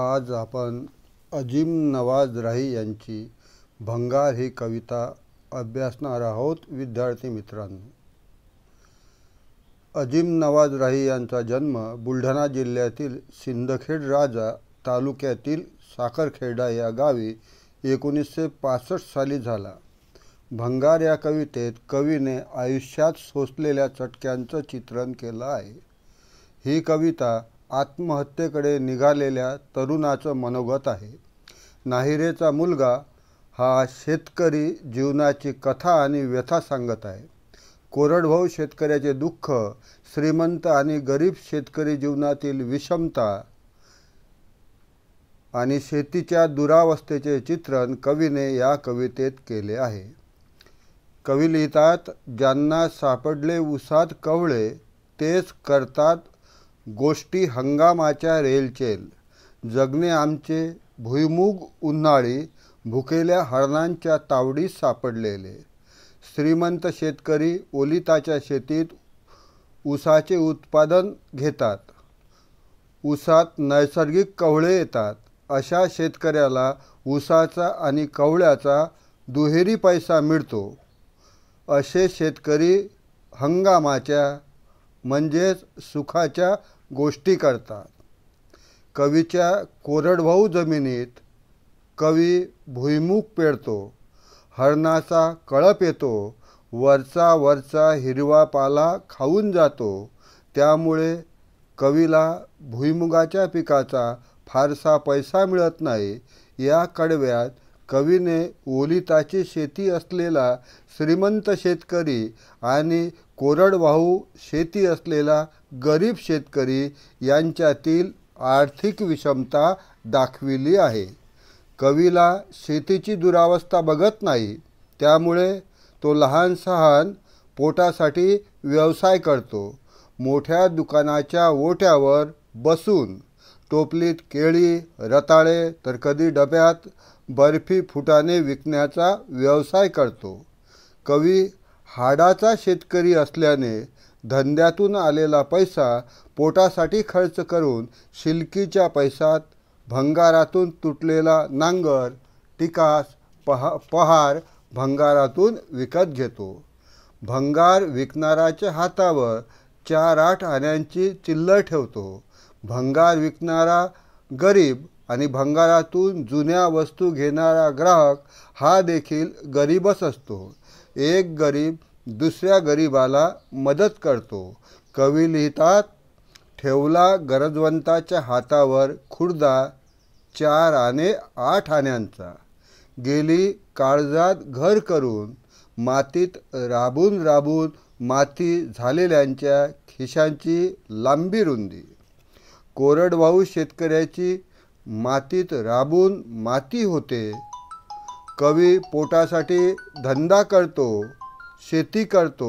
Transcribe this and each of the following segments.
आज आपण अजिम नवाज राही यांची भंगार ही कविता अभ्यासणार आहोत विद्यार्थी मित्रांनो अजिम नवाज राही यांचा जन्म बुलढाणा जिल्ह्यातील सिंदखेड राजा तालुक्यातील साखरखेडा या गावी एकोणीसशे पासष्ट साली झाला भंगार या कवितेत कवीने आयुष्यात सोसलेल्या चटक्यांचं चित्रण केलं आहे ही कविता आत्महत्येकडे निघालेल्या तरुणाचं मनोगत आहे नाहिरेचा मुलगा हा शेतकरी जीवनाची कथा आणि व्यथा सांगत आहे कोरडभाऊ शेतकऱ्याचे दुःख श्रीमंत आणि गरीब शेतकरी जीवनातील विषमता आणि शेतीच्या दुरावस्थेचे चित्रण कवीने या कवितेत केले आहे कवी लिहितात ज्यांना सापडले उसात कवळे तेच करतात गोष्टी हंगामाच्या रेलचेल जगणे आमचे भुईमुग उन्हाळी भुकेल्या हरणांच्या तावडीत सापडलेले श्रीमंत शेतकरी ओलिताच्या शेतीत उसाचे उत्पादन घेतात उसात नैसर्गिक कवळे येतात अशा शेतकऱ्याला उसाचा आणि कवळ्याचा दुहेरी पैसा मिळतो असे शेतकरी हंगामाच्या म्हणजेच सुखाच्या गोष्टी करतात कवीच्या कोरडभाऊ जमिनीत कवी भुईमुख पेरतो हरणाचा कळप येतो वरचा वरचा हिरवा पाला खाऊन जातो त्यामुळे कवीला भुईमुगाच्या पिकाचा फारसा पैसा मिळत नाही या कडव्यात कवीने ओलिताची शेती असलेला श्रीमंत शेतकरी आणि कोरडवाहू शेती असलेला गरीब शेतकरी यांच्यातील आर्थिक विषमता दाखविली आहे कवीला शेतीची दुरावस्था बघत नाही त्यामुळे तो लहान सहान पोटासाठी व्यवसाय करतो मोठ्या दुकानाच्या ओट्यावर बसून टोपलीत केळी रताळे तर कधी डब्यात बर्फी फुटाने विकण्याचा व्यवसाय करतो कवी हाडाचा शेतकरी असल्याने धंद्यातून आलेला पैसा पोटासाठी खर्च करून शिलकीच्या पैसात भंगारातून तुटलेला नांगर टिकास पहा पहार भंगारातून विकत घेतो भंगार विकणाराच्या हातावर चार आठ आण्यांची चिल्लर ठेवतो भंगार विकणारा गरीब आणि भंगारातून जुन्या वस्तू घेणारा ग्राहक हा देखील गरीबच असतो एक गरीब दुसऱ्या गरीबाला मदत करतो कवी लिहितात ठेवला गरजवंताच्या हातावर खुर्दा चार आणि आठ आण्यांचा गेली काळजात घर करून मातीत राबून राबून माती झालेल्यांच्या खिशांची लांबी रुंदी कोरडवाहू शेतकऱ्याची मातीत राबून माती होते कवी पोटासाठी धंदा करतो शेती करतो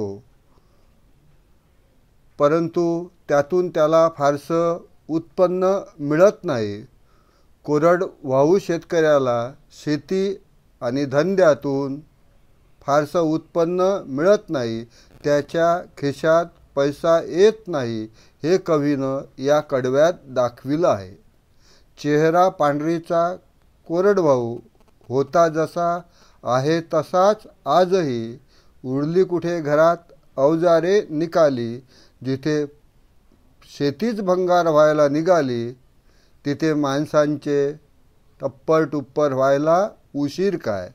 परंतु त्यातून त्याला फारसं उत्पन्न मिळत नाही कोरडवाहू शेतकऱ्याला शेती आणि धंद्यातून फारसं उत्पन्न मिळत नाही त्याच्या खिशात पैसा येत नाही हे कवीनं या कडव्यात दाखविलं आहे चेहरा पांढरीचा कोरडवाऊ होता जसा आहे तसाच आजही उडली कुठे घरात अवजारे निकाली जिथे शेतीच भंगार व्हायला निघाली तिथे माणसांचे टप्पर टुप्पर व्हायला उशीर काय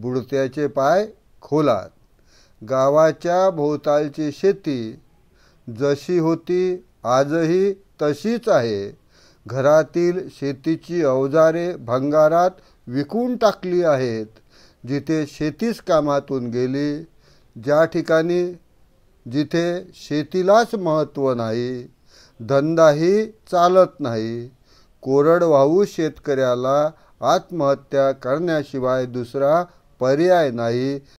बुडत्याचे पाय खोलात गावाच्या भोवतालची शेती जशी होती आजही तशीच आहे घरातील शेतीची अवजारे भंगारात विकून टाकली आहेत जिथे शेतीच कामातून गेली ज्या ठिकाणी जिथे शेतीलाच महत्त्व नाही धंदाही चालत नाही कोरडवाहू शेतकऱ्याला आत्महत्या करण्याशिवाय दुसरा पर्याय नाही